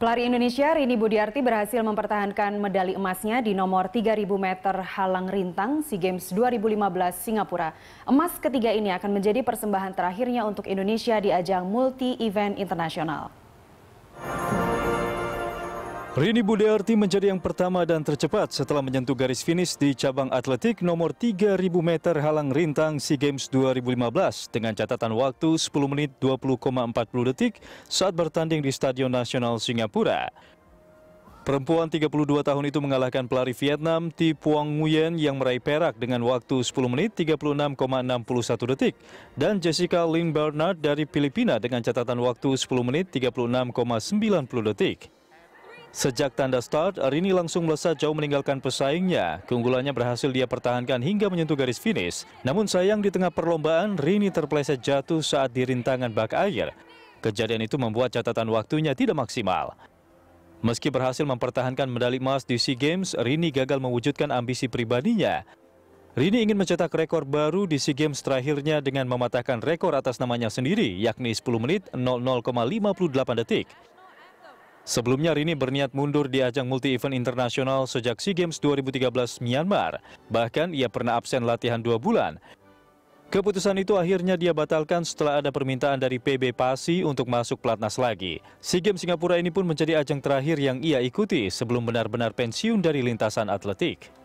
Pelari Indonesia Rini Budiarti berhasil mempertahankan medali emasnya di nomor 3000 meter halang rintang SEA Games 2015 Singapura. Emas ketiga ini akan menjadi persembahan terakhirnya untuk Indonesia di ajang multi-event internasional. Rini Budiarti menjadi yang pertama dan tercepat setelah menyentuh garis finish di cabang atletik nomor 3000 meter halang rintang SEA Games 2015 dengan catatan waktu 10 menit 20,40 detik saat bertanding di Stadion Nasional Singapura. Perempuan 32 tahun itu mengalahkan pelari Vietnam Ti Puang Nguyen yang meraih perak dengan waktu 10 menit 36,61 detik dan Jessica Lynn Bernard dari Filipina dengan catatan waktu 10 menit 36,90 detik. Sejak tanda start, Rini langsung melesat jauh meninggalkan pesaingnya. Keunggulannya berhasil dia pertahankan hingga menyentuh garis finish. Namun sayang di tengah perlombaan, Rini terpleset jatuh saat di rintangan bak air. Kejadian itu membuat catatan waktunya tidak maksimal. Meski berhasil mempertahankan medali emas di SEA Games, Rini gagal mewujudkan ambisi pribadinya. Rini ingin mencetak rekor baru di SEA Games terakhirnya dengan mematahkan rekor atas namanya sendiri, yakni 10 menit 00,58 detik. Sebelumnya Rini berniat mundur di ajang multi-event internasional sejak SEA Games 2013 Myanmar. Bahkan ia pernah absen latihan dua bulan. Keputusan itu akhirnya dia batalkan setelah ada permintaan dari PB Pasi untuk masuk pelatnas lagi. SEA Games Singapura ini pun menjadi ajang terakhir yang ia ikuti sebelum benar-benar pensiun dari lintasan atletik.